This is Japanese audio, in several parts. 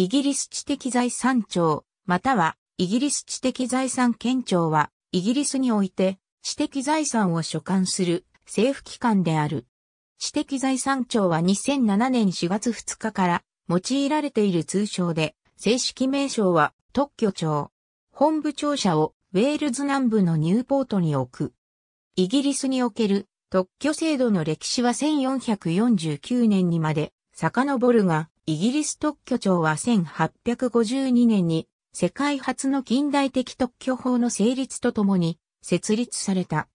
イギリス知的財産庁、またはイギリス知的財産県庁は、イギリスにおいて知的財産を所管する政府機関である。知的財産庁は2007年4月2日から用いられている通称で、正式名称は特許庁。本部庁舎をウェールズ南部のニューポートに置く。イギリスにおける特許制度の歴史は1449年にまで遡るが、イギリス特許庁は1852年に世界初の近代的特許法の成立とともに設立された。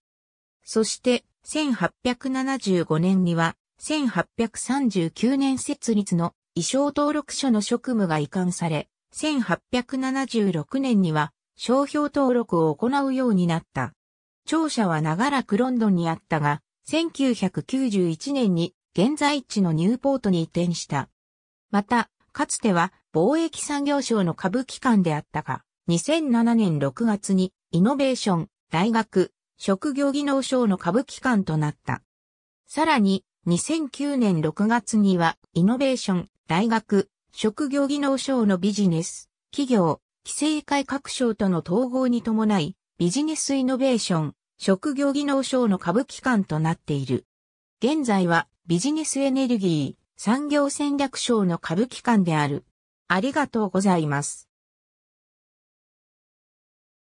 そして1875年には1839年設立の衣装登録書の職務が移管され、1876年には商標登録を行うようになった。庁舎は長らくロンドンにあったが、1991年に現在地のニューポートに移転した。また、かつては貿易産業省の下部機関であったが、2007年6月にイノベーション、大学、職業技能省の下部機関となった。さらに、2009年6月には、イノベーション、大学、職業技能省のビジネス、企業、規制改革省との統合に伴い、ビジネスイノベーション、職業技能省の下部機関となっている。現在は、ビジネスエネルギー、産業戦略省の下部機関である。ありがとうございます。